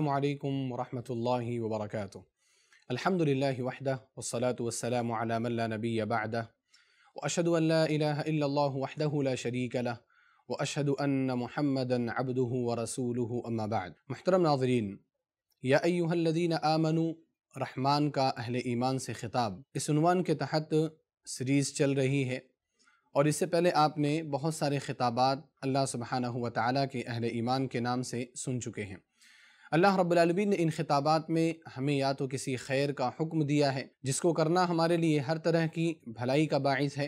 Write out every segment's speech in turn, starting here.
अल्लाम वरहि वबरक अलहमदिल्ला वहदा वसलात वसलाम अला नबी अबादा व अशद वहदह ला शरीक ला व अशद अन महमदन अबदू व रसूल अम्माबाद महतरम नाजरीन या अयुहदीन आमनु रहमान का अहल ईमान से ख़िताब इस उनवान के तहत सीरीज़ चल रही है और इससे पहले आपने बहुत सारे ख़िताबात अल्लाह सुबहाना हुआ ताली के अहल ईमान के नाम से सुन चुके हैं अल्लाह रब्लमीन ने इन खिताबात में हमें या तो किसी खैर का हुक्म दिया है जिसको करना हमारे लिए हर तरह की भलाई का बायस है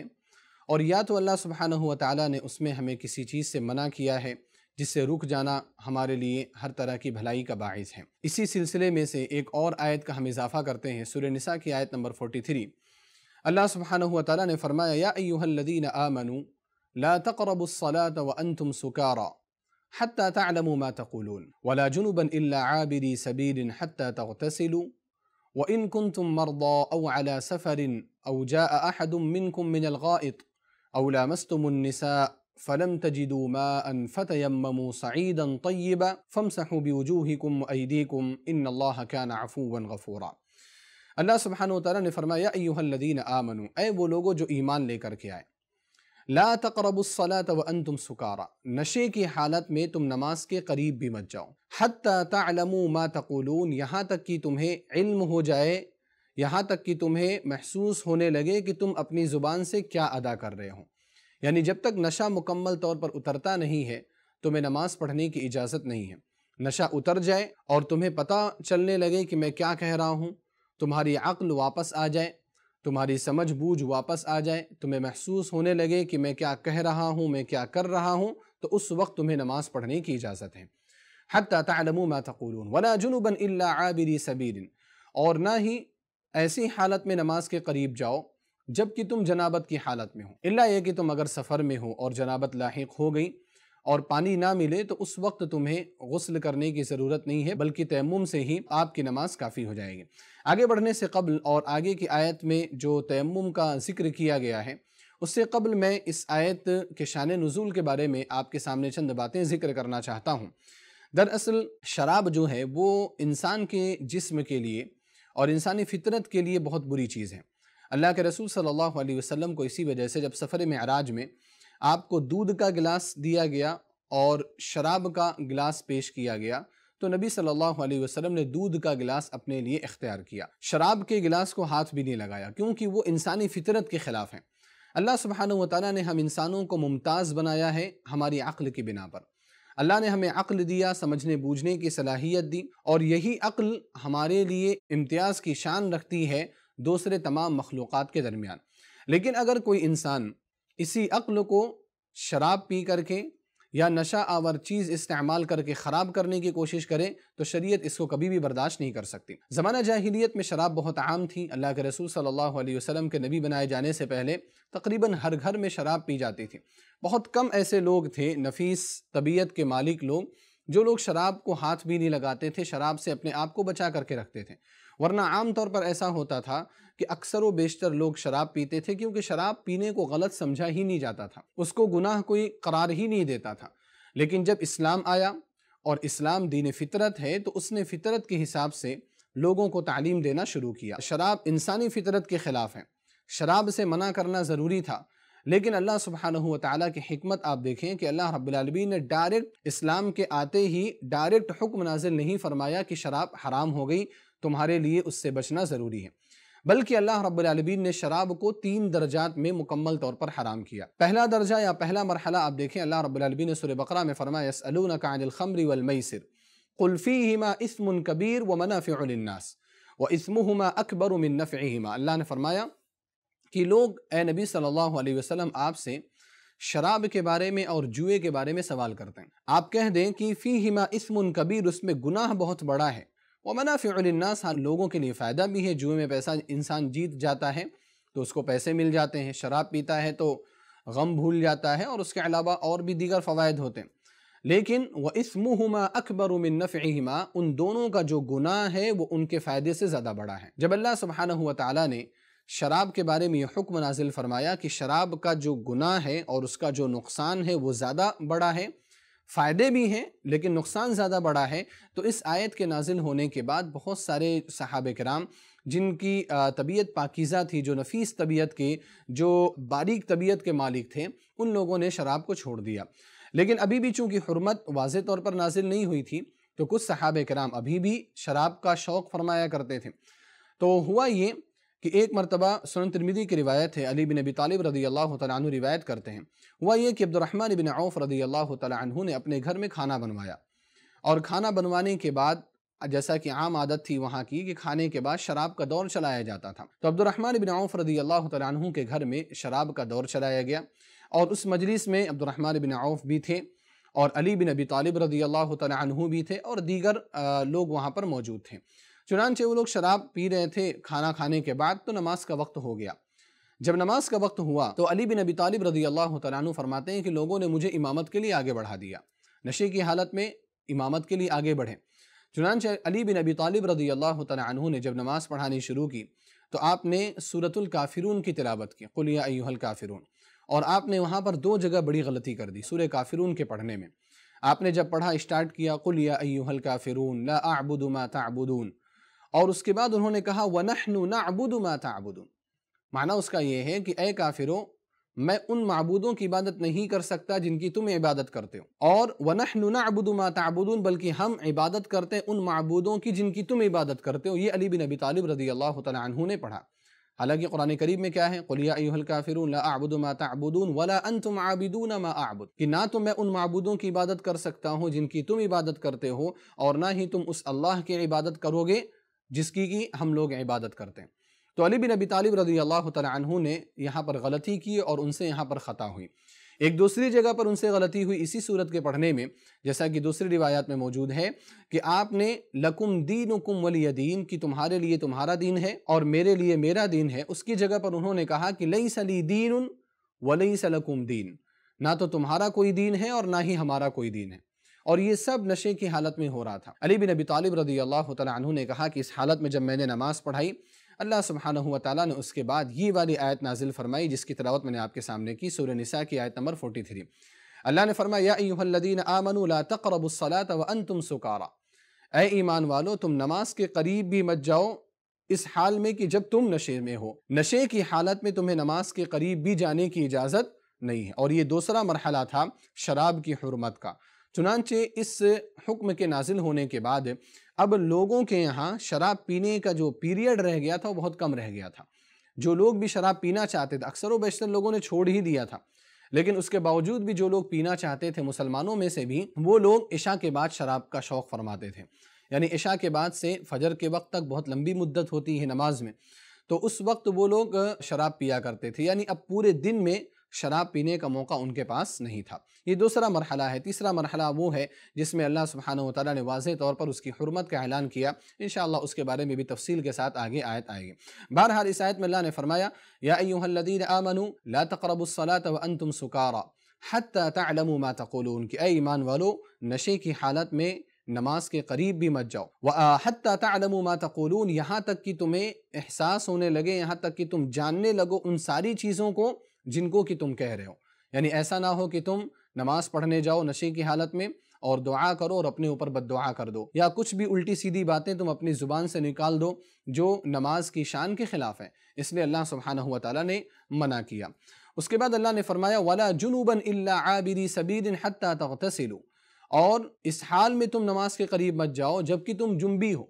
और या तो अल्लाह सुबहाना हुआ ताली ने उसमें हमें किसी चीज़ से मना किया है जिससे रुक जाना हमारे लिए हर तरह की भलाई का बायस है इसी सिलसिले में से एक और आयत का हम इजाफ़ा करते हैं सुर नसा की आयत नंबर फ़ोटी थ्री अल्लाह सुबहाना हुआ ने फरमाया यादीन आ मनु ला तकरबसलात व अन तुम सुकारा حتى تعلموا ما تقولون ولا جنبا إلا عابري سبيل حتى تغتسلوا وإن كنتم مرضى أو على سفر أو جاء أحد منكم من الغائط أو لامستم النساء فلم تجدوا ماء فتيمموا صعيدا طيبا فامسحوا بوجوهكم وأيديكم إن الله كان عفوا غفورا اللہ سبحانہ وتعالی نے فرمایا یا ایوہ الذین آمنوا اے وہ لوگو جو ایمان لے کر کے آئے ला तकरबसलात व तुम सुकारा नशे की हालत में तुम नमाज के करीब भी मत जाओ हतम मा तकुलून यहाँ तक कि तुम्हें इल्म हो जाए यहाँ तक कि तुम्हें महसूस होने लगे कि तुम अपनी ज़ुबान से क्या अदा कर रहे हो यानी जब तक नशा मुकम्मल तौर पर उतरता नहीं है तुम्हें नमाज पढ़ने की इजाज़त नहीं है नशा उतर जाए और तुम्हें पता चलने लगे कि मैं क्या कह रहा हूँ तुम्हारी अक्ल वापस आ जाए तुम्हारी समझ बूझ वापस आ जाए तुम्हें महसूस होने लगे कि मैं क्या कह रहा हूँ मैं क्या कर रहा हूँ तो उस वक्त तुम्हें नमाज़ पढ़ने की इजाज़त है हती तलम वला जुनूबन आबिरी सबीरिन और ना ही ऐसी हालत में नमाज के करीब जाओ जबकि तुम जनाबत की हालत में हो इल्ला ये कि तुम अगर सफ़र में हो और जनाबत लाक हो गई और पानी ना मिले तो उस वक्त तुम्हें गसल करने की ज़रूरत नहीं है बल्कि तैमुम से ही आपकी नमाज काफ़ी हो जाएगी आगे बढ़ने से कबल और आगे की आयत में जो तैमुम का जिक्र किया गया है उससे कबल मैं इस आयत के शान नज़ुल के बारे में आपके सामने चंद बातें ज़िक्र करना चाहता हूँ दरअसल शराब जो है वो इंसान के जिस्म के लिए और इंसानी फितरत के लिए बहुत बुरी चीज़ है अल्लाह के रसूल सल्लल्लाहु अलैहि वसल्लम को इसी वजह से जब सफ़र में अराज में आपको दूध का गिलास दिया गया और शराब का गिलास पेश किया गया तो नबी सल्लल्लाहु अलैहि वसल्लम ने दूध का गिलास अपने लिए इख्तियार किया शराब के गिलास को हाथ भी नहीं लगाया क्योंकि वो इंसानी फितरत के ख़िलाफ़ हैं अल्लाह सुबहान वाली ने हम इंसानों को मुमताज़ बनाया है हमारी अक्ल की बिना पर अल्लाह ने हमें अक्ल दिया समझने बूझने की सलाहियत दी और यही अक्ल हमारे लिए इम्तियाज़ की शान रखती है दूसरे तमाम मखलूक़ात के दरमियान लेकिन अगर कोई इंसान इसी अक्ल को शराब पी करके या नशा आवर चीज़ इस्तेमाल करके ख़राब करने की कोशिश करें तो शरीयत इसको कभी भी बर्दाश्त नहीं कर सकती ज़माना जाहिलियत में शराब बहुत आम थी अल्लाह के रसूल सल्लल्लाहु अलैहि वसल्लम के नबी बनाए जाने से पहले तकरीबन हर घर में शराब पी जाती थी बहुत कम ऐसे लोग थे नफीस तबीयत के मालिक लोग जो लोग शराब को हाथ भी नहीं लगाते थे शराब से अपने आप को बचा करके रखते थे वरना आम तौर पर ऐसा होता था कि अक्सर व बेशतर लोग शराब पीते थे क्योंकि शराब पीने को गलत समझा ही नहीं जाता था उसको गुनाह कोई करार ही नहीं देता था लेकिन जब इस्लाम आया और इस्लाम दीन फितरत है तो उसने फितरत के हिसाब से लोगों को तालीम देना शुरू किया शराब इंसानी फितरत के ख़िलाफ़ है शराब से मना करना ज़रूरी था लेकिन अल्लाह सुबहान ताली की हमत आप देखें कि अल्लाह रब्लबी ने डायरेक्ट इस्लाम के आते ही डायरेक्ट हुक्म नाजिल नहीं फरमाया कि शराब हराम हो गई तुम्हारे लिए उससे बचना ज़रूरी है बल्कि अल्लाह रब्लमीन ने शराब को तीन दर्जात में मुकम्मल तौर पर हराम किया पहला दर्जा या पहला मरहला आप देखें अल्लाह रब्लमीन ने सुर बकरा में फरमाया वलमसर कुल्फ़ी हिमा इसमन कबीर व मनाफ़िलनास व इसमुमा अकबर मिन अल्लाह ने फरमाया कि लोग ए नबी सल्लल्लाहु अलैहि वसल्लम आपसे शराब के बारे में और जुए के बारे में सवाल करते हैं आप कह दें कि फ़ी हिमा इसमन कबीर उसमें गुनाह बहुत बड़ा है व मनाफ़िलनास हर हाँ, लोगों के लिए फ़ायदा भी है जुए में पैसा इंसान जीत जाता है तो उसको पैसे मिल जाते हैं शराब पीता है तो गम भूल जाता है और उसके अलावा और भी दीगर फ़वाद होते हैं लेकिन व इसमुमा अकबर उमिन नफ़ीमा उन दोनों का जो गुनाह है वो उनके फ़ायदे से ज़्यादा बड़ा है जब अल्लाह सुबहान हुआ ताली ने शराब के बारे में यह हुक्म नाजिल फरमाया कि शराब का जो गुनाह है और उसका जो नुकसान है वो ज़्यादा बड़ा है फ़ायदे भी हैं लेकिन नुकसान ज़्यादा बड़ा है तो इस आयत के नाजिल होने के बाद बहुत सारे सहाब कराम जिनकी तबीयत पाकिज़ा थी जो नफीस तबीयत के जो बारीक तबीयत के मालिक थे उन लोगों ने शराब को छोड़ दिया लेकिन अभी भी चूँकि हरमत वाज तौर पर नाजिल नहीं हुई थी तो कुछ सहाब कराम अभी भी शराब का शौक़ फरमाया करते थे तो हुआ ये कि एक मरतबा सुन तिरमिदी की रिवायत है अली बिन अबी तालिब रदी अल्लाह तु रिवायत करते हैं हुआ यह कि अब्दुलरहमान बिन औफ रदी अल्लाह तु ने अपने घर में खाना बनवाया और खाना बनवाने के बाद जैसा कि आम आदत थी वहाँ की कि खाने के बाद शराब का दौर चलाया जाता था तो अब्दुलरहमान बिन औफ रदी अल्लाह तु के घर में शराब का दौर चलाया गया और उस मजलिस में अब्दुलरहमान बिन औफ भी थे और अली बिन अबी तालिब रदी अल्लाह तु भी थे और दीगर लोग वहाँ पर मौजूद थे चुनानचे वो लोग शराब पी रहे थे खाना खाने के बाद तो नमाज का वक्त हो गया जब नमाज का वक्त हुआ तो अली बिन अबी तालिब रज़ी अल्लाह तु फरमाते हैं कि लोगों ने मुझे इमामत के लिए आगे बढ़ा दिया नशे की हालत में इमामत के लिए आगे बढ़े चुनानचे अली बिन अबी तालिब रजी अल्लाह तु ने जब नमाज़ पढ़ानी शुरू की तो आपने सूरतुल काफिरून की तिलावत की कुलिया अयुहल काफिरून और आपने वहाँ पर दो जगह बड़ी गलती कर दी सूर काफिरून के पढ़ने में आपने जब पढ़ा स्टार्ट किया कुलिया अयुहल काफिरून ला आबुदुमा ताबुदून और उसके बाद उन्होंने कहा वनहनु नाबुद मा ताबुद माना उसका यह है कि ए काफिरों मैं उन मबूदों की इबादत नहीं कर सकता जिनकी तुम इबादत करते हो और ना नाबुद मा ताबुदून बल्कि हम इबादत करते हैं उन मबूदों की जिनकी तुम इबादत करते हो ये अली बिन अबी तालिब रज़ी अल्लाह तु ने पढ़ा हालांकि कुरान करीब में क्या है कुलियाल काफिरून मा ताबुदून वला अन तुम आबिदून मा कि ना तो मैं उन मबूदों की इबादत कर सकता हूँ जिनकी तुम इबादत करते हो और ना ही तुम उस अल्लाह की इबादत करोगे जिसकी कि हम लोग इबादत करते हैं तो अली बिन अबी तालिब रजी अल्लाह तु ने यहाँ पर गलती की और उनसे यहाँ पर ख़ता हुई एक दूसरी जगह पर उनसे गलती हुई इसी सूरत के पढ़ने में जैसा कि दूसरी रिवायात में मौजूद है कि आपने लकुम दीन उकुम वली दीन कि तुम्हारे लिए तुम्हारा दीन है और मेरे लिए मेरा दीन है उसकी जगह पर उन्होंने कहा कि लई सली दीन वलई सलकुम दीन ना तो तुम्हारा कोई दीन है और ना ही हमारा कोई दीन है और ये सब नशे की हालत में हो रहा था अली बिन अबी तालिब रदी अल्लाह तु ने कहा कि इस हालत में जब मैंने नमाज़ पढ़ाई अल्लाह सुबहान ताली ने उसके बाद ये वाली आयत नाजिल फरमाई जिसकी तलावत मैंने आपके सामने की सूर्य निसा की आयत नंबर फोर्टी थ्री अल्लाह ने फरमायादीन आमन ला वन तुम सुकारा ए ईमान वालो तुम नमाज के करीब भी मत जाओ इस हाल में कि जब तुम नशे में हो नशे की हालत में तुम्हें नमाज के करीब भी जाने की इजाज़त नहीं है और ये दूसरा मरहला था शराब की हरमत का चुनानचे इस हुक्म के नाजिल होने के बाद अब लोगों के यहाँ शराब पीने का जो पीरियड रह गया था वो बहुत कम रह गया था जो लोग भी शराब पीना चाहते थे अक्सर व बेशतर लोगों ने छोड़ ही दिया था लेकिन उसके बावजूद भी जो लोग पीना चाहते थे मुसलमानों में से भी वो लोग इशा के बाद शराब का शौक़ फरमाते थे यानी इशा के बाद से फजर के वक्त तक बहुत लंबी मुद्दत होती है नमाज में तो उस वक्त वो लोग शराब पिया करते थे यानी अब पूरे दिन में शराब पीने का मौका उनके पास नहीं था ये दूसरा मरहला है तीसरा मरहला वो है जिसमें अल्लाह सुबहाना ताली ने वाज तौर पर उसकी हरमत का ऐलान किया इन उसके बारे में भी तफसील के साथ आगे आयत आएगी बहरहाल इस आयत में अल्लाह ने फरमाया यादीन ला तकरबसलात वन तुम सुकारा हत तलमू मा तकोलून कि ईमान वालो नशे की हालत में नमाज के करीब भी मत जाओ वहत्ता मा यहाँ तक कि तुम्हें एहसास होने लगे यहाँ तक कि तुम जानने लगो उन सारी चीज़ों को जिनको कि तुम कह रहे हो यानी ऐसा ना हो कि तुम नमाज पढ़ने जाओ नशे की हालत में और दुआ करो और अपने ऊपर बद दुआ कर दो या कुछ भी उल्टी सीधी बातें तुम अपनी ज़ुबान से निकाल दो जो नमाज की शान के ख़िलाफ़ है इसलिए अल्लाह सुबहाना हुआ ताली ने मना किया उसके बाद अल्लाह ने फरमाया वाला जुनूबन आबिरी सबीदिन हती तगतसिलू और इस हाल में तुम नमाज के करीब मत जाओ जबकि तुम जुम्बी हो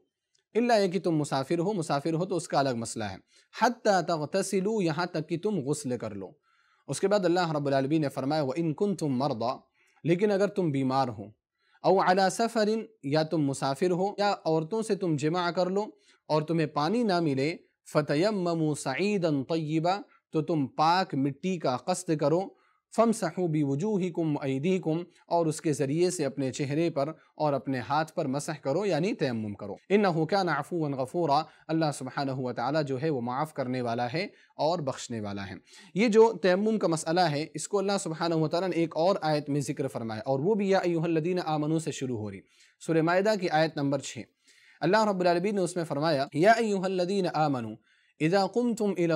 इल्ला है कि तुम मुसाफिर हो मुसाफिर हो तो उसका अलग मसला है तक तसिलू यहाँ तक कि तुम गसल कर लो उसके बाद अल्लाह रबी ने फरमाया व इनकुन तुम मरदा लेकिन अगर तुम बीमार हो और अला सफ़रिन या तुम मुसाफिर हो या औरतों से तुम जमा कर लो और तुम्हें पानी ना मिले फ़तेम ममो तय्यबा तो तुम पाक मिट्टी का कस्त करो फ़म सहूबी ही कुम ईदी कुम और उसके ज़रिए से अपने चेहरे पर और अपने हाथ पर मसह करो यानी तयम करो इन क्या नाफू गफ़ूरा अल्लाह सुबहान जो है वो माफ़ करने वाला है और बख्शने वाला है ये जो तयम का मसला है इसको अल्लाह सुबहान ताली ने एक और आयत में ज़िक्र फरमाया और वो भी या लदीन आमनों से शुरू हो रही सुरमायदा की आयत नंबर छः अल्लाह रबालबी ने उसमें फ़रमाया या अयुहल्लिन आमनू इज़ा कुम तुम इला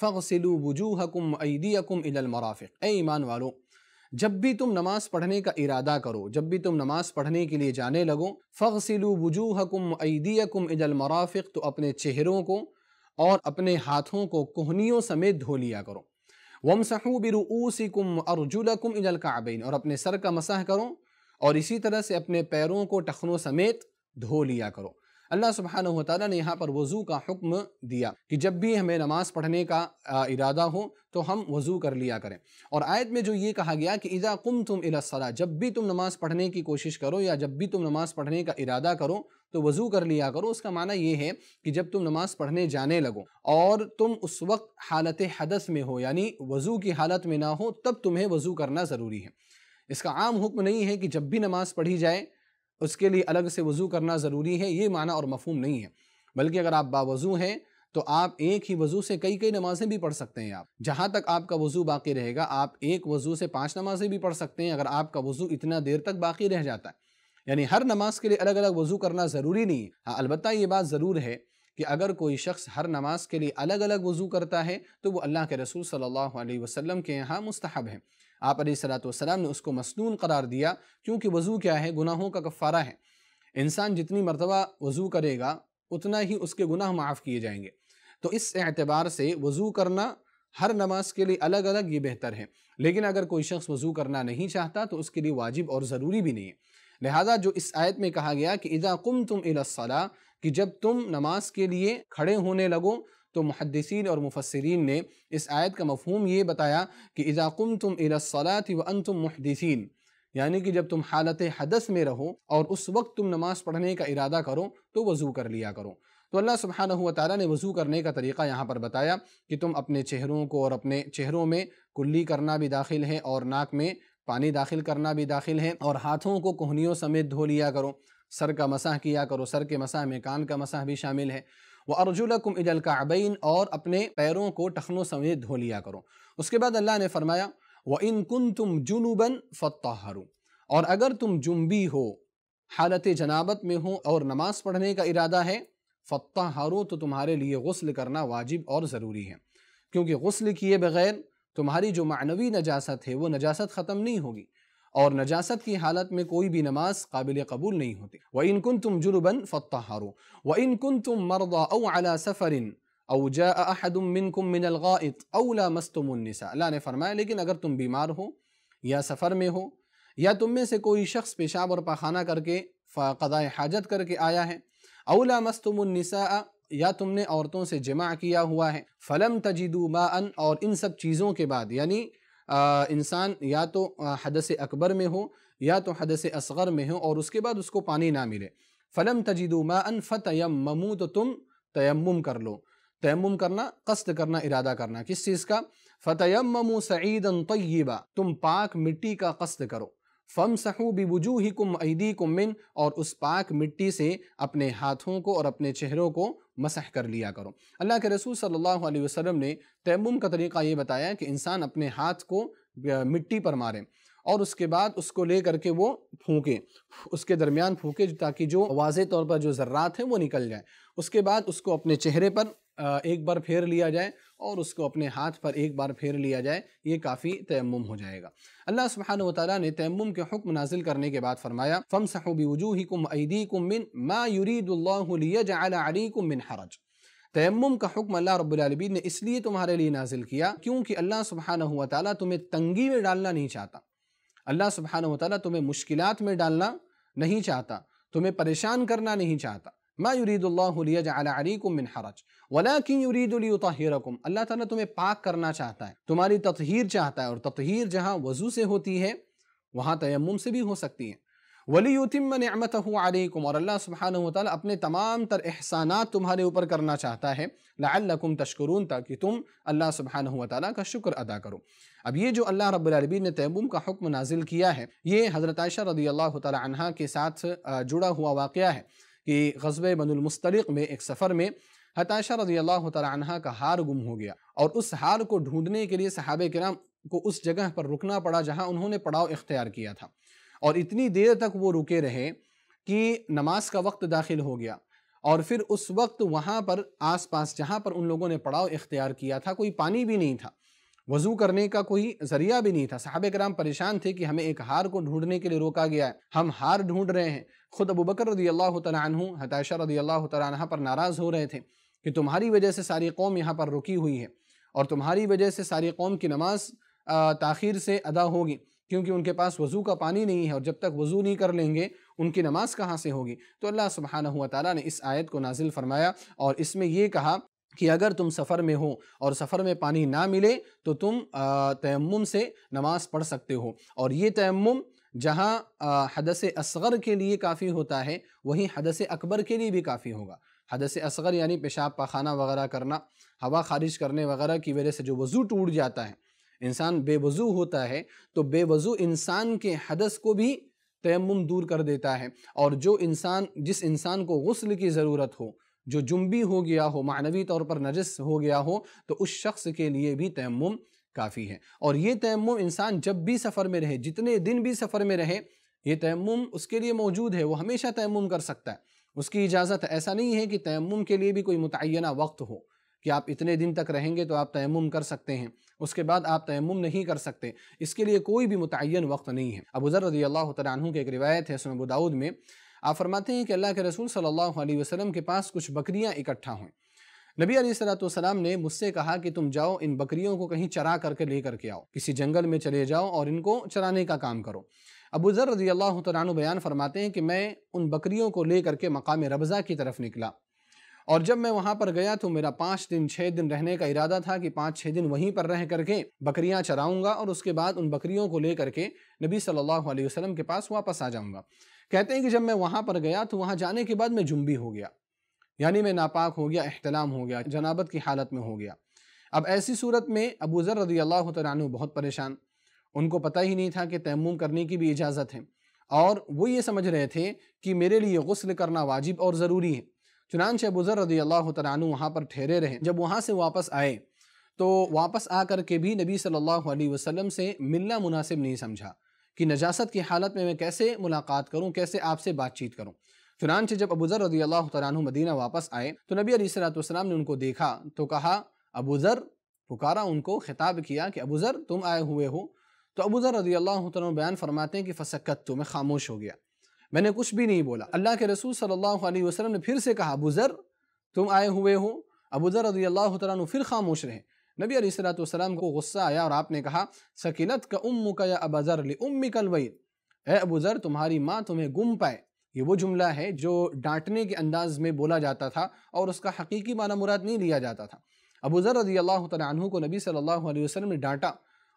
फ़सिलु वजूहकुम ऐदीकुम इलमराफ़िक ए ईमान वालों जब भी तुम नमाज़ पढ़ने का इरादा करो जब भी तुम नमाज़ पढ़ने के लिए जाने लगो फ़सिलु वजूहकुम ऐदीकुम इलमराफ़िक तो अपने चेहरों को और अपने हाथों को कोहनियों समेत धो लिया करो वमसहू बिरूसिकुम अर्जुलकुम इजल काबिन और अपने सर का मसाह करो और इसी तरह से अपने पैरों को टखनों समेत धो लिया करो अल्लाह सुबहान ताली ने यहाँ पर वज़ू का हुक्म दिया कि जब भी हमें नमाज़ पढ़ने का इरादा हो तो हम वज़ू कर लिया करें और आयत में जो ये कहा गया कि इज़ा कुम तुम इला जब भी तुम नमाज़ पढ़ने की कोशिश करो या जब भी तुम नमाज़ पढ़ने का इरादा करो तो वज़ू कर लिया करो उसका माना ये है कि जब तुम नमाज़ पढ़ने जाने लगो और तुम उस वक्त हालत हदस में हो यानी वज़ू की हालत में ना हो तब तुम्हें वज़ू करना ज़रूरी है इसका आम हुक्म नहीं है कि जब भी नमाज़ पढ़ी जाए उसके लिए अलग से वज़ू करना ज़रूरी है ये माना और मफहम नहीं है बल्कि अगर आप बावज़ू हैं तो आप एक ही वज़ू से कई कई नमाज़ें भी पढ़ सकते हैं आप जहाँ तक आपका वज़ू बाकी रहेगा आप एक वज़ू से पाँच नमाज़ें भी पढ़ सकते हैं अगर आपका वज़ू इतना देर तक बाकी रह जाता है यानी हर नमाज के लिए अलग अलग वज़ू करना ज़रूरी नहीं है हाँ अलबत्त ये बात ज़रूर है कि अगर कोई शख्स हर नमाज के लिए अलग अलग वज़ू करता है तो वो अल्लाह के रसूल सल्लल्लाहु अलैहि वसल्लम के यहाँ मुस्तहब है आप सलाम ने उसको मसनून करार दिया क्योंकि वज़ू क्या है गुनाहों का कफ़ारा है इंसान जितनी मरतबा वज़ू करेगा उतना ही उसके गुनाह माफ़ किए जाएंगे तो इस एतबार से वज़ू करना हर नमाज के लिए अलग अलग ये बेहतर है लेकिन अगर कोई शख्स वज़ू करना नहीं चाहता तो उसके लिए वाजिब और ज़रूरी भी नहीं है लिहाजा जो इस आयत में कहा गया कि इदा कुम तुम इला कि जब तुम नमाज के लिए खड़े होने लगो तो मुहदसिन और मुफसरीन ने इस आयत का मफहम ये बताया कि इज़ाकुम तुम इलासलात व अन तुम मुहदसिन यानी कि जब तुम हालत हदस में रहो और उस वक्त तुम नमाज़ पढ़ने का इरादा करो तो वज़ू कर लिया करो तो अल्लाह सुबहाना हुआ तारा ने वज़ू करने का तरीक़ा यहाँ पर बताया कि तुम अपने चेहरों को और अपने चेहरों में कुल्ली करना भी दाखिल है और नाक में पानी दाखिल करना भी दाखिल है और हाथों को कोहनियों समेत धो लिया करो सर का मसाह किया करो सर के मसाह में कान का मसाह भी शामिल है वह अर्जुलकुम इजल काबैन और अपने पैरों को टखनों समेत धो लिया करो उसके बाद अल्लाह ने फरमाया व इन कुन तुम जुनूबन फ़तहरू और अगर तुम जुम्बी हो हालत जनाबत में हो और नमाज पढ़ने का इरादा है फ़तहरू तो तुम्हारे लिए गसल करना वाजिब और ज़रूरी है क्योंकि गसल किए बगैर तुम्हारी जो मानवी नजासत है वो नजासत ख़त्म नहीं होगी और नजासत की हालत में कोई भी नमाज काबिल कबूल नहीं होती व इनकुन तुम जुर्बन फ़ारो व इनकुन तुम मरदा अला सफ़रिन अवजा मिनलगात अवला मस्तमसा अल्लाह ने फरमाया लेकिन अगर तुम बीमार हो या सफ़र में हो या तुम में से कोई शख्स पेशाब और पखाना करके क़दाए हाजत करके आया है अवला मस्तमसा या तुमने औरतों से जमा किया हुआ है फ़लम तजीदू मा और इन सब चीज़ों के बाद यानी इंसान या तो हदस अकबर में हो या तो हदस असगर में हो और उसके बाद उसको पानी ना मिले फ़लम तजिदुमा अन ममू तो तुम तयम कर लो तयम करना कस्त करना इरादा करना किस चीज़ का फ़तयमू सईदन तय्यबा तुम पाक मिट्टी का कस्त करो फ़म सहू बिवजू ही कुम ऐदी कुमिन और उस पाक मिट्टी से अपने हाथों को और अपने चेहरों को मसह कर लिया करो अल्लाह के रसूल सल्लल्लाहु अलैहि वसल्लम ने तैमुम का तरीक़ा ये बताया कि इंसान अपने हाथ को मिट्टी पर मारे और उसके बाद उसको ले करके वो फूकें उसके दरमियान फूके ताकि जो वाज तौर पर जो ज़र्रात हैं वो निकल जाए उसके बाद उसको अपने चेहरे पर एक बार फेर लिया जाए और उसको अपने हाथ पर एक बार फेर लिया जाए ये काफ़ी तयम हो जाएगा अल्लाह सुबहान वाली ने तयम के हुक्म नाजिल करने के बाद फरमाया फ़म सहूबी वजूही मिन मा युरीदुल्लिया मिन हरज तयम का हुक्म अल्लाह रब्लबी ने इसलिए तुम्हारे लिए नाजिल किया क्योंकि अल्लाह सुबहान वाली तुम्हें तंगी में डालना नहीं चाहता अल्लाह सुबहान वाली तुम्हें मुश्किल में डालना नहीं चाहता तुम्हें परेशान करना नहीं चाहता मा युरीदुल्लिया मिन हरज वलाकिन युरीदु लियुतहिरकुम अल्लाह ताला तुम्हें पाक करना चाहता है तुम्हारी तत्हीर चाहता है और तत्हीर जहाँ वजू से होती है वहाँ तयम्मुम से भी हो सकती है वली युतिम नमत आलकुम और अल्लाह सुभान व तआला अपने तमाम तर एहसानात तुम्हारे ऊपर करना चाहता है लअल्लकुम तशकुरून ताकि तुम अल्लाह सुभान व तआला का शुक्र अदा करो अब ये जो अल्लाह रब्बुल आलमीन ने तयम्मुम का हुक्म नाजिल किया है ये हज़रत आयशा रजी अल्लाह तआला तह के साथ जुड़ा हुआ वाक़ है कि गजब बनमस्तलक में एक सफ़र में हताशा रजी अल्लाह तहा का हार गुम हो गया और उस हार को ढूंढने के लिए सहाब कराम को उस जगह पर रुकना पड़ा जहाँ उन्होंने पड़ाव इख्तियार किया था और इतनी देर तक वो रुके रहे कि नमाज का वक्त दाखिल हो गया और फिर उस वक्त वहाँ पर आस पास जहाँ पर उन लोगों ने पड़ाव इख्तियार किया था कोई पानी भी नहीं था वज़ू करने का कोई ज़रिया भी नहीं था साहब कराम परेशान थे कि हमें एक हार को ढूंढने के लिए रोका गया है हम हार ढूंढ रहे हैं खुद अबू बकर रदी अल्लाह तु हताशा रदी अल्लाह तह पर नाराज़ हो रहे थे कि तुम्हारी वजह से सारी कौम यहाँ पर रुकी हुई है और तुम्हारी वजह से सारी कौम की नमाज ताखिर से अदा होगी क्योंकि उनके पास वज़ू का पानी नहीं है और जब तक वज़ू नहीं कर लेंगे उनकी नमाज़ कहाँ से होगी तो अल्लाह सुबहाना हुआ ताली ने इस आयत को नाजिल फरमाया और इसमें ये कहा कि अगर तुम सफ़र में हो और सफ़र में पानी ना मिले तो तुम तयम से नमाज़ पढ़ सकते हो और ये तयम जहाँ हदस असगर के लिए काफ़ी होता है वहीं हदस अकबर के लिए भी काफ़ी होगा हदस असगर यानी पेशाब पाखाना वगैरह करना हवा खारिज करने वगैरह की वजह से जो वज़ू टूट जाता है इंसान बेवज़ू होता है तो बेवज़ू इंसान के हदस को भी तयम दूर कर देता है और जो इंसान जिस इंसान को गसल की ज़रूरत हो जो जुम्बी हो गया हो मानवी तौर पर नजस हो गया हो तो उस शख्स के लिए भी तयम काफ़ी है और ये तयम इंसान जब भी सफ़र में रहे जितने दिन भी सफ़र में रहे ये तयम उसके लिए मौजूद है वो हमेशा तयम कर सकता है उसकी इजाज़त ऐसा नहीं है कि तयम के लिए भी कोई मुतना वक्त हो कि आप इतने दिन तक रहेंगे तो आप तयम कर सकते हैं उसके बाद आप तयम नहीं कर सकते इसके लिए कोई भी मुतन वक्त नहीं है अबूज़र रजी अल्लाह तु की एक रिवायत है सुनबू दाऊद में आप फरमाते हैं कि अल्लाह के रसूल सल्लल्लाहु वसलम के पास कुछ बकरियाँ इकट्ठा हुई नबी सलाम ने मुझसे कहा कि तुम जाओ इन बकरियों को कहीं चरा करके लेकर के आओ किसी जंगल में चले जाओ और इनको चराने का काम करो अबू ज़र रजी अल्लाह तु बयान फरमाते हैं कि मैं उन बकरियों को ले करके मकाम रबज़ा की तरफ निकला और जब मैं वहाँ पर गया तो मेरा पाँच दिन छः दिन रहने का इरादा था कि पाँच छः दिन वहीं पर रह करके बकरियाँ चराऊँगा और उसके बाद उन बकरियों को ले करके नबी सल्लल्लाहु अलैहि वसल्लम के पास वापस आ जाऊँगा कहते हैं कि जब मैं वहाँ पर गया तो वहाँ जाने के बाद मैं जुम्बी हो गया यानी मैं नापाक हो गया अहतलाम हो गया जनाबत की हालत में हो गया अब ऐसी सूरत में अबू ज़र रज़ी अल्लाह तु बहुत परेशान उनको पता ही नहीं था कि तैमूम करने की भी इजाज़त है और वो ये समझ रहे थे कि मेरे लिए गसल करना वाजिब और ज़रूरी है शे बुज़र रदी अल्लाह तु वहाँ पर ठहरे रहे जब वहाँ से वापस आए तो वापस आकर के भी नबी सल्लल्लाहु अलैहि वसल्लम से मिलना मुनासिब नहीं समझा कि नजास्त की हालत में मैं कैसे मुलाकात करूँ कैसे आपसे बातचीत करूँ चुनान जब अबूज़र रदी अल्लाह तु मदीना वापस आए तो नबी अलीसलाम ने उनको देखा तो कहा अबूज़र पुकारा उनको खिताब किया कि अबूज़र तुम आए हुए हो तो अबू ज़र अल्लाह बयान फरमाते हैं कि फ़सकत तो मैं खामोश हो गया मैंने कुछ भी नहीं बोला अल्लाह के रसूल सल्लल्लाहु अलैहि वसल्लम ने फिर से कहा अबू ज़र तुम आए हुए हो अबू ज़र रदी अल्लाह तु फिर खामोश रहे नबी अलैहिस्सलाम को गुस्सा आया और आपने कहा सकीनत का उम्म का या अबर ली उम्मी कलवैद ए अबू ज़र तुम्हारी माँ तुम्हें गुम पाए ये वो जुमला है जो डांटने के अंदाज में बोला जाता था और उसका हकीकी माना मुराद नहीं लिया जाता था अबू ज़र रजी अल्लाह तु को नबी सल्लल्लाहु अलैहि वसल्लम ने डांटा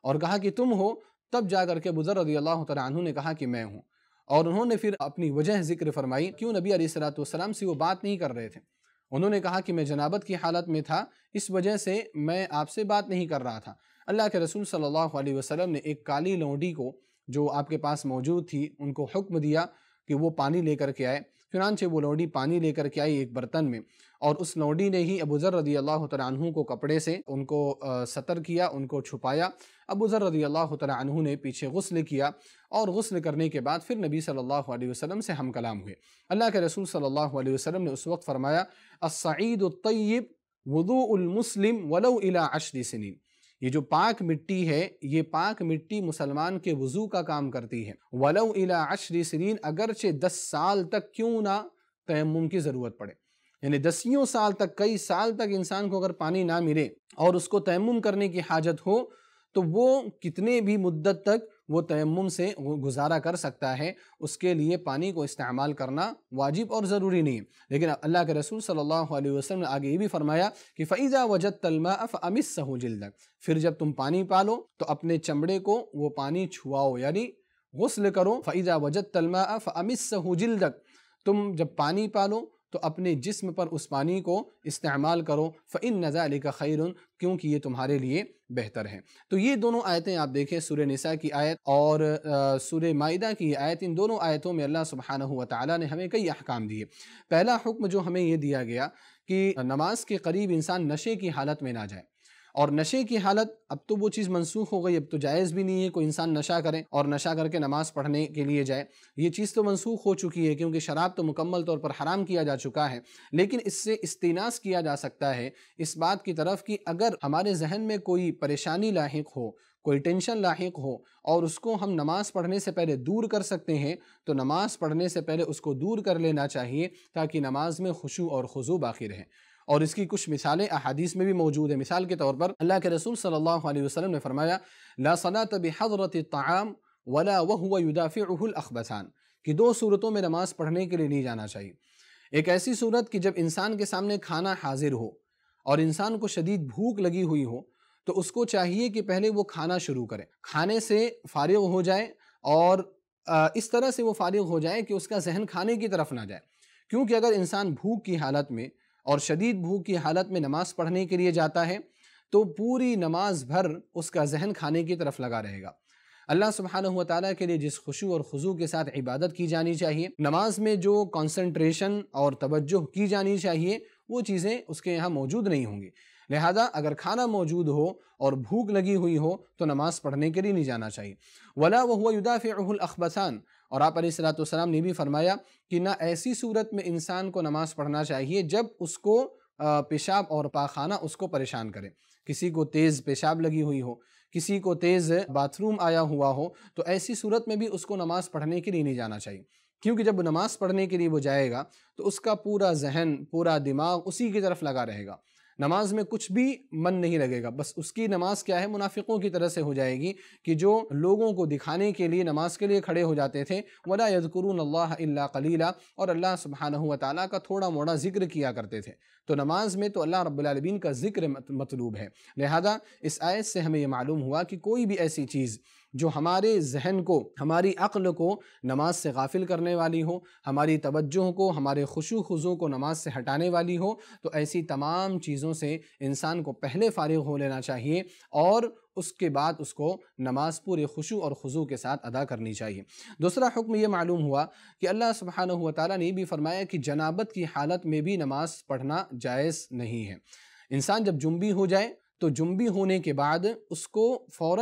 और कहा कि तुम हो तब जा करके बुजर रदी अल्लाह तु ने कहा कि मैं हूँ और उन्होंने फिर अपनी वजह जिक्र फरमाई क्यों नबी सलाम से वो बात नहीं कर रहे थे उन्होंने कहा कि मैं जनाबत की हालत में था इस वजह से मैं आपसे बात नहीं कर रहा था अल्लाह के रसूल सल्ला वसलम ने एक काली लौंडी को जो आपके पास मौजूद थी उनको हुक्म दिया कि वो पानी लेकर के आए चुनानचे वो लौडी पानी लेकर के आई एक बर्तन में और उस लौडी ने ही अबूज़र रदी अल्लाह तु को कपड़े से उनको सतर किया उनको छुपाया अबूज़र रदी अल्लाह तु ने पीछे गसल किया और गसल करने के बाद फिर नबी सल्लल्लाहु वसम से हम कलाम हुए अल्लाह के रसूल सल्ला वसलम ने उस वक्त फ़रमाया असईद तय्यब वदूल वलो अला अशरी सनीन ये जो पाक मिट्टी है ये पाक मिट्टी मुसलमान के वज़ू का काम करती है वलो इला अशरी सरीन अगरचे दस साल तक क्यों ना तयम की ज़रूरत पड़े यानी दसियों साल तक कई साल तक इंसान को अगर पानी ना मिले और उसको तयम करने की हाजत हो तो वो कितने भी मुद्दत तक वो तयम से गुजारा कर सकता है उसके लिए पानी को इस्तेमाल करना वाजिब और ज़रूरी नहीं है लेकिन अल्लाह के रसूल सल्लल्लाहु अलैहि वसल्लम ने आगे ये भी फरमाया कि फ़ैज़ा वजत तलमा अफ़ अमिस सहू जिल्दक फिर जब तुम पानी पालो तो अपने चमड़े को वो पानी छुआओ यानी गसल करो फ़ैज़ा वजत तलमा अफ़ अमिस सहू जिल्दक तुम जब पानी पालो तो अपने जिस्म पर उस पानी को इस्तेमाल करो फ़िन नज़ा अली का खैर क्योंकि ये तुम्हारे लिए बेहतर है तो ये दोनों आयतें आप देखें सूर्य निसा की आयत और सूर्य मायदा की आयत इन दोनों आयतों में अल्लाह सुबहाना हुआ ताली ने हमें कई अहकाम दिए पहला हुक्म जो हमें ये दिया गया कि नमाज के करीब इंसान नशे की हालत में ना जाए और नशे की हालत अब तो वो चीज़ मनसूख हो गई अब तो जायज़ भी नहीं है कोई इंसान नशा करें और नशा करके नमाज़ पढ़ने के लिए जाए ये चीज़ तो मनसूख हो चुकी है क्योंकि शराब तो मुकम्मल तौर पर हराम किया जा चुका है लेकिन इससे इस्तेनास किया जा सकता है इस बात की तरफ कि अगर हमारे जहन में कोई परेशानी लाक हो कोई टेंशन लाक हो और उसको हम नमाज़ पढ़ने से पहले दूर कर सकते हैं तो नमाज़ पढ़ने से पहले उसको दूर कर लेना चाहिए ताकि नमाज में खुशू और खुजू बाकी रहें और इसकी कुछ मिसालें अहादीस में भी मौजूद है मिसाल के तौर पर अल्लाह के रसूल सल्लल्लाहु अलैहि वसल्लम ने फरमाया ला सलात हज़रत ताम वला वह युदाफ़िल अखबसान कि दो सूरतों में नमाज़ पढ़ने के लिए नहीं जाना चाहिए एक ऐसी सूरत कि जब इंसान के सामने खाना हाजिर हो और इंसान को शदीद भूख लगी हुई हो तो उसको चाहिए कि पहले वो खाना शुरू करे खाने से फारिग हो जाए और इस तरह से वो फारिग हो जाए कि उसका जहन खाने की तरफ ना जाए क्योंकि अगर इंसान भूख की हालत में और शदीद भूख की हालत में नमाज पढ़ने के लिए जाता है तो पूरी नमाज भर उसका जहन खाने की तरफ लगा रहेगा अल्लाह सुबहाना हुआ ताली के लिए जिस खुशू और खुजू के साथ इबादत की जानी चाहिए नमाज में जो कॉन्सेंट्रेशन और तवज्जो की जानी चाहिए वो चीज़ें उसके यहाँ मौजूद नहीं होंगी लिहाजा अगर खाना मौजूद हो और भूख लगी हुई हो तो नमाज़ पढ़ने के लिए नहीं जाना चाहिए वला वह युदाफ़िल अखबसान और आप सलाम ने भी फरमाया कि ना ऐसी सूरत में इंसान को नमाज़ पढ़ना चाहिए जब उसको पेशाब और पाखाना उसको परेशान करे किसी को तेज़ पेशाब लगी हुई हो किसी को तेज़ बाथरूम आया हुआ हो तो ऐसी सूरत में भी उसको नमाज़ पढ़ने के लिए नहीं जाना चाहिए क्योंकि जब नमाज़ पढ़ने के लिए वो जाएगा तो उसका पूरा जहन पूरा दिमाग उसी की तरफ लगा रहेगा नमाज में कुछ भी मन नहीं लगेगा बस उसकी नमाज क्या है मुनाफिकों की तरह से हो जाएगी कि जो लोगों को दिखाने के लिए नमाज के लिए खड़े हो जाते थे वला यदकुरून अल्लाह अल्ला कलीला और अल्लाह सुबहाना ताली का थोड़ा मोड़ा जिक्र किया करते थे तो नमाज में तो अल्लाह रबालमीन का जिक्र मतलूब है लिहाजा इस आयत से हमें यह मालूम हुआ कि कोई भी ऐसी चीज़ जो हमारे जहन को हमारी अक्ल को नमाज से गाफिल करने वाली हो हमारी तवज्जो को हमारे खुशु खुजू को नमाज से हटाने वाली हो तो ऐसी तमाम चीज़ों से इंसान को पहले फारिग हो लेना चाहिए और उसके बाद उसको नमाज पूरे खुशु और खुजू के साथ अदा करनी चाहिए दूसरा हुक्म ये मालूम हुआ कि अल्लाह सुबहान हुआ ने भी फरमाया कि जनाबत की हालत में भी नमाज पढ़ना जायज़ नहीं है इंसान जब जुम्बी हो जाए तो जुम्बी होने के बाद उसको फ़ौर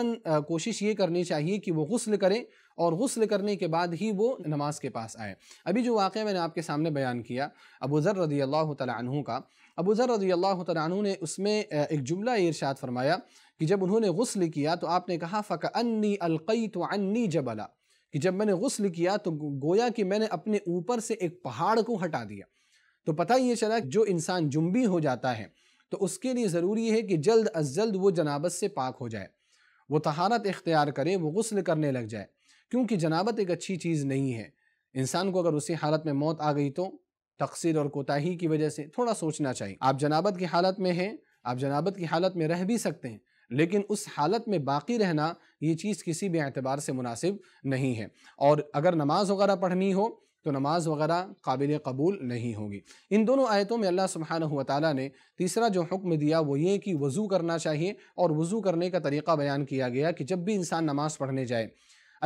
कोशिश ये करनी चाहिए कि वो गसल करें और गसल करने के बाद ही वो नमाज के पास आए अभी जो वाक़ मैंने आपके सामने बयान किया अबू ज़र अल्लाह तु का अबू ज़र अल्लाह तु ने उसमें एक जुमला इर्शाद फरमाया कि जब उन्होंने गसल किया तो आपने कहा फ़क अन्नी अलकई तो अन्नी जबला कि जब मैंने गसल किया तो गोया कि मैंने अपने ऊपर से एक पहाड़ को हटा दिया तो पता ये चला जो इंसान जुम्बी हो जाता है तो उसके लिए ज़रूरी है कि जल्द अज जल्द वो जनाबत से पाक हो जाए वो तहारत इख्तियार करे वो गसल करने लग जाए क्योंकि जनाबत एक अच्छी चीज़ नहीं है इंसान को अगर उसी हालत में मौत आ गई तो तकसीर और कोताही की वजह से थोड़ा सोचना चाहिए आप जनाबत की हालत में हैं आप जनाबत की हालत में रह भी सकते हैं लेकिन उस हालत में बाकी रहना ये चीज़ किसी भी एतबार से मुनासिब नहीं है और अगर नमाज़ वगैरह पढ़नी हो तो नमाज वगैरह काबिल कबूल नहीं होगी इन दोनों आयतों में अल्लाह सुबहाना ने तीसरा जो हुक्म दिया वो ये कि वज़ू करना चाहिए और वज़ू करने का तरीका बयान किया गया कि जब भी इंसान नमाज़ पढ़ने जाए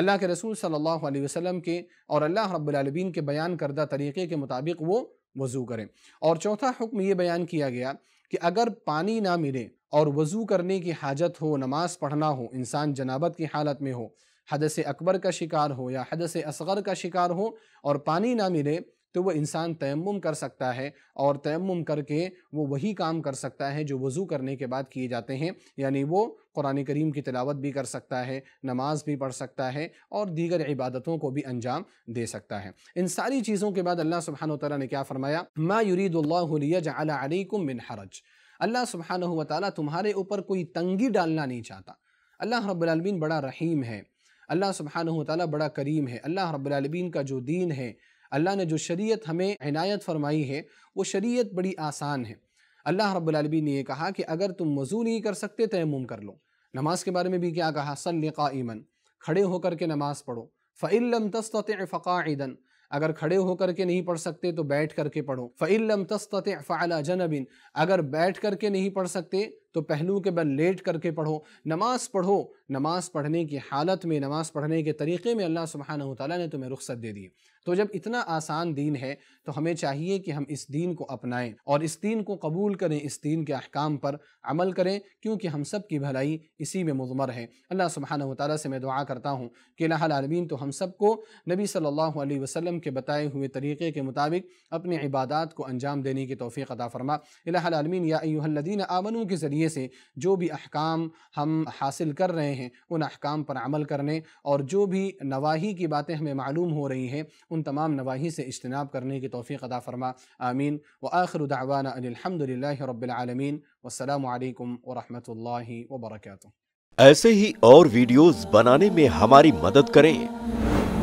अल्लाह के रसूल सल्लल्लाहु अलैहि वसल्लम के और अल्लाह रब्लमीन के बयान करदा तरीक़े के मुताबिक वो वज़ू करें और चौथा हुक्म ये बयान किया गया कि अगर पानी ना मिले और वज़ू करने की हाजत हो नमाज़ पढ़ना हो इंसान जनाबत की हालत में हो हदस अकबर का शिकार हो या हदस असगर का शिकार हो और पानी ना मिले तो वह इंसान तयम कर सकता है और तयम करके वो वही काम कर सकता है जो वज़ू करने के बाद किए जाते हैं यानी वो कुरान करीम की तिलावत भी कर सकता है नमाज भी पढ़ सकता है और दीगर इबादतों को भी अंजाम दे सकता है इन सारी चीज़ों के बाद अल्लाह सुबहान तला ने क्या फ़रमाया मा युरीदुल्लाकुम मिन हरज अल्लाह सुबहान तुम्हारे ऊपर कोई तंगी डालना नहीं चाहता अल्लाह रबालमीन बड़ा रहीम है अल्लाह सुबहान ताली बड़ा करीम है अल्लाह रबालबीन का जो दीन है अल्लाह ने जो शरीयत हमें इनायत फरमाई है वो शरीयत बड़ी आसान है अल्लाह रब्लबी ने यह कहा कि अगर तुम वज़ू नहीं कर सकते तयम तो कर लो नमाज के बारे में भी क्या कहा सल्ल ईमन खड़े होकर के नमाज़ पढ़ो फ़िल्लम तस्त फ़क़ादन अगर खड़े होकर के नहीं पढ़ सकते तो बैठ करके पढ़ो फ़ैलम तस्त फ़ाला जनबिन अगर बैठ करके नहीं पढ़ सकते तो पहलू के बल लेट करके पढ़ो नमाज पढ़ो नमाज पढ़ने की हालत में नमाज पढ़ने के तरीक़े में अल्लाह सुबहाना ने तुम्हें रुख्सत दे दी तो जब इतना आसान दीन है तो हमें चाहिए कि हम इस दीन को अपनाएं और इस दीन को कबूल करें इस दीन के अहकाम पर अमल करें क्योंकि हम सब की भलाई इसी में मुजमर है अल्लाह सुबहान ताली से मैं दुआ करता हूँ कि लालमीन तो हम सबको नबी सल्ला वसलम के बताए हुए तरीक़े के मुताबिक अपने इबादत को अंजाम देने की तोफ़ी अदा फरमा लालमीन यादीन आमनों के ज़रिए से जो भी अहकाम हम हासिल कर रहे हैं उन अहकाम पर अमल करने और जो भी नवाही की बातें हमें मालूम हो रही हैं उन उन तमाम नवाही से इजतनाब करने की तोफ़ी अदा फ़रमा आमीन व आखिर दावाना अनिलहमदिल्ला रबालमीन वालकम वरहमल वबरक ऐसे ही और वीडियोज़ बनाने में हमारी मदद करें